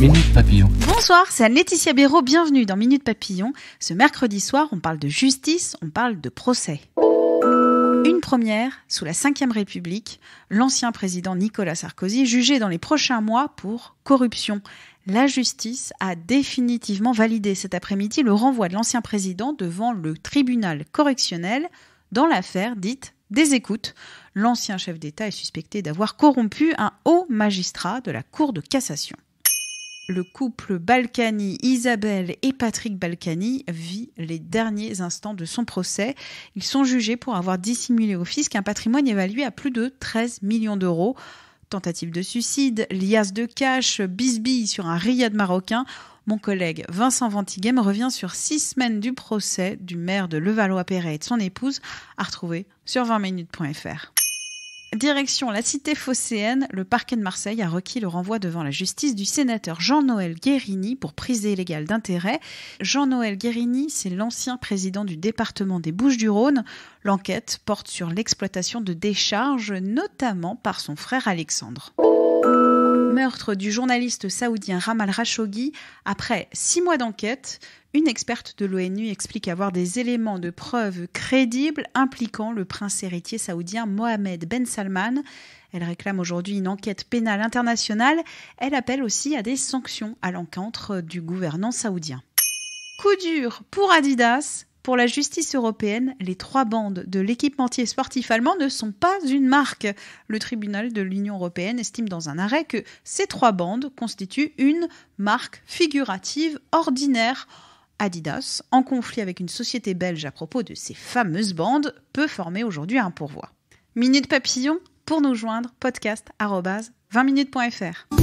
Minute Papillon. Bonsoir, c'est Anne-Laetitia Béraud, bienvenue dans Minute Papillon. Ce mercredi soir, on parle de justice, on parle de procès. Une première, sous la Ve République, l'ancien président Nicolas Sarkozy jugé dans les prochains mois pour corruption. La justice a définitivement validé cet après-midi le renvoi de l'ancien président devant le tribunal correctionnel dans l'affaire dite des écoutes. L'ancien chef d'État est suspecté d'avoir corrompu un haut magistrat de la Cour de cassation. Le couple Balkany, Isabelle et Patrick Balkany vit les derniers instants de son procès. Ils sont jugés pour avoir dissimulé au fisc un patrimoine évalué à plus de 13 millions d'euros. Tentative de suicide, liasse de cash, bisbille sur un riad marocain. Mon collègue Vincent Ventigem revient sur six semaines du procès du maire de Levallois-Perret et de son épouse, à retrouver sur 20minutes.fr. Direction la cité phocéenne, le parquet de Marseille a requis le renvoi devant la justice du sénateur Jean-Noël Guérini pour prise illégale d'intérêt. Jean-Noël Guérini, c'est l'ancien président du département des Bouches-du-Rhône. L'enquête porte sur l'exploitation de décharges, notamment par son frère Alexandre meurtre du journaliste saoudien Ramal Rashoggi, après six mois d'enquête, une experte de l'ONU explique avoir des éléments de preuve crédibles impliquant le prince héritier saoudien Mohamed Ben Salman. Elle réclame aujourd'hui une enquête pénale internationale. Elle appelle aussi à des sanctions à l'encontre du gouvernement saoudien. Coup dur pour Adidas, pour la justice européenne, les trois bandes de l'équipementier sportif allemand ne sont pas une marque. Le tribunal de l'Union européenne estime dans un arrêt que ces trois bandes constituent une marque figurative ordinaire. Adidas, en conflit avec une société belge à propos de ces fameuses bandes, peut former aujourd'hui un pourvoi. Minute papillon, pour nous joindre, podcast 20minutes.fr.